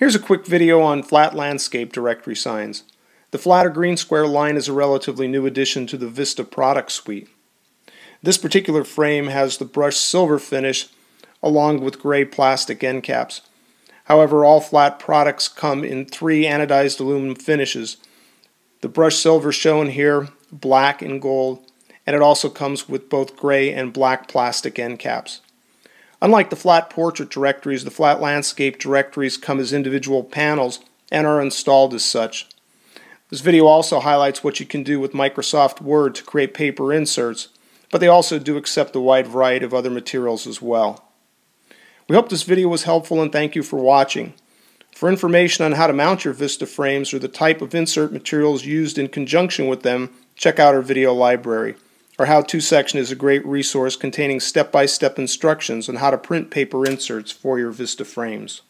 Here's a quick video on flat landscape directory signs. The flatter green square line is a relatively new addition to the Vista product suite. This particular frame has the brushed silver finish along with gray plastic end caps. However, all flat products come in three anodized aluminum finishes. The brushed silver shown here, black and gold, and it also comes with both gray and black plastic end caps. Unlike the flat portrait directories, the flat landscape directories come as individual panels and are installed as such. This video also highlights what you can do with Microsoft Word to create paper inserts, but they also do accept a wide variety of other materials as well. We hope this video was helpful and thank you for watching. For information on how to mount your Vista frames or the type of insert materials used in conjunction with them, check out our video library. Our How To section is a great resource containing step-by-step -step instructions on how to print paper inserts for your Vista frames.